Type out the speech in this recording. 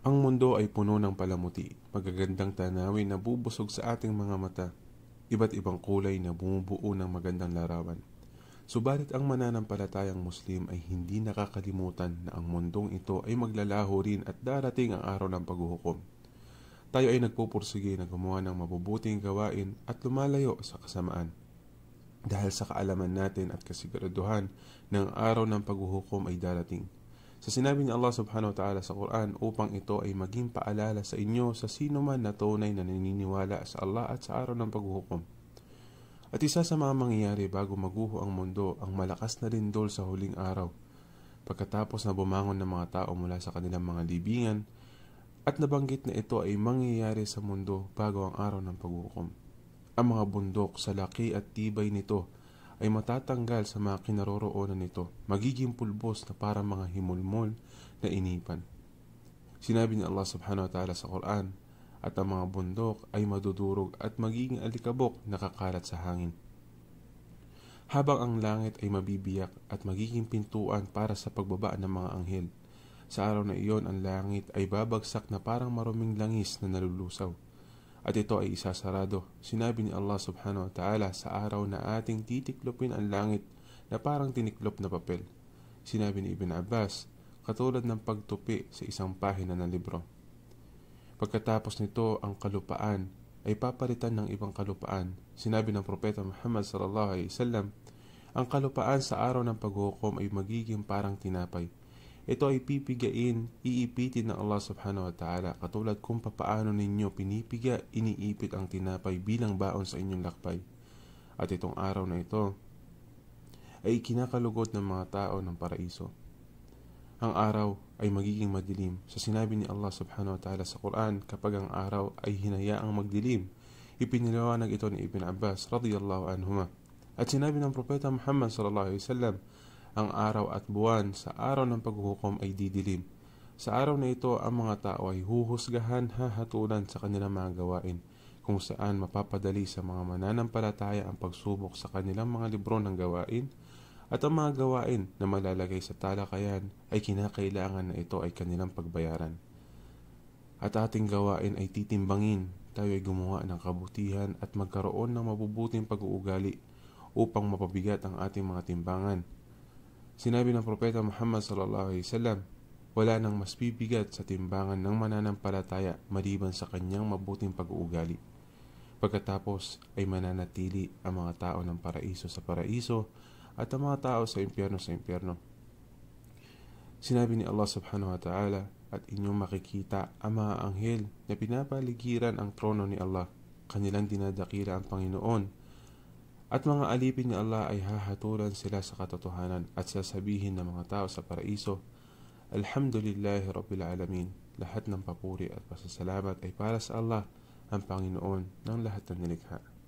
Ang mundo ay puno ng palamuti, magagandang tanawin na bubusog sa ating mga mata, iba't ibang kulay na bumubuo ng magandang larawan. Subalit ang mananampalatayang Muslim ay hindi nakakalimutan na ang mundong ito ay maglalaho rin at darating ang araw ng paghuhukom. Tayo ay nagpupursige na gumawa ng mabubuting gawain at lumalayo sa kasamaan. Dahil sa kaalaman natin at kasiguraduhan ng araw ng paghuhukom ay darating – sa sinabi ni Allah subhanahu wa ta'ala sa Quran upang ito ay maging paalala sa inyo sa sino man na tunay na naniniwala sa Allah at sa araw ng paghuhukom. At isa sa mga mangyayari bago maguho ang mundo ang malakas na lindol sa huling araw pagkatapos na bumangon ng mga tao mula sa kanilang mga libingan at nabanggit na ito ay mangyayari sa mundo bago ang araw ng paghukom. Ang mga bundok sa laki at tibay nito ay matatanggal sa mga kinaroroonan nito, magiging pulbos na parang mga himulmol na inipan. Sinabi ni Allah subhanahu wa ta'ala sa Quran, at ang mga bundok ay madudurog at magiging alikabok na kakalat sa hangin. Habang ang langit ay mabibiyak at magiging pintuan para sa pagbaba ng mga anghel. Sa araw na iyon, ang langit ay babagsak na parang maruming langis na nalulusaw at ito ay isasarado. Sinabi ni Allah subhanahu wa ta'ala sa araw na ating titiklopin ang langit na parang tiniklop na papel. Sinabi ni Ibn Abbas, katulad ng pagtupi sa isang pahina ng libro. Pagkatapos nito, ang kalupaan ay papalitan ng ibang kalupaan. Sinabi ng Propeta Muhammad sallallahu alaihi wasallam, ang kalupaan sa araw ng paghukom ay magiging parang tinapay ito ay pipigain, iipitin ng Allah subhanahu wa ta'ala katulad kung papaano ninyo pinipiga, iniipit ang tinapay bilang baon sa inyong lakbay. At itong araw na ito ay kinakalugod ng mga tao ng paraiso. Ang araw ay magiging madilim sa sinabi ni Allah subhanahu wa ta'ala sa Quran kapag ang araw ay hinayaang magdilim. Ipiniliwanag ito ni Ibn Abbas radiyallahu anhuma. At sinabi ng Propeta Muhammad sallallahu alaihi wasallam ang araw at buwan sa araw ng paghuhukom ay didilim. Sa araw na ito, ang mga tao ay huhusgahan hahatulan sa kanilang mga gawain, kung saan mapapadali sa mga mananampalataya ang pagsubok sa kanilang mga libro ng gawain, at ang mga gawain na malalagay sa talakayan ay kinakailangan na ito ay kanilang pagbayaran. At ating gawain ay titimbangin, tayo ay gumawa ng kabutihan at magkaroon ng mabubuting pag-uugali upang mapabigat ang ating mga timbangan Sinabi ng Propeta Muhammad sallallahu alaihi wasallam, wala nang mas bibigat sa timbangan ng mananampalataya maliban sa kanyang mabuting pag-uugali. Pagkatapos ay mananatili ang mga tao ng paraiso sa paraiso at ang mga tao sa impyerno sa impyerno. Sinabi ni Allah subhanahu wa ta'ala at inyong makikita ang mga anghel na pinapaligiran ang trono ni Allah. Kanilang dinadakila ang Panginoon at mga alipin ni Allah ay hahatulan sila sa katotohanan at sasabihin ng mga tao sa paraiso, Alhamdulillah Rabbil Alamin, lahat ng papuri at pasasalamat ay para sa Allah, ang Panginoon ng lahat ng nilikha.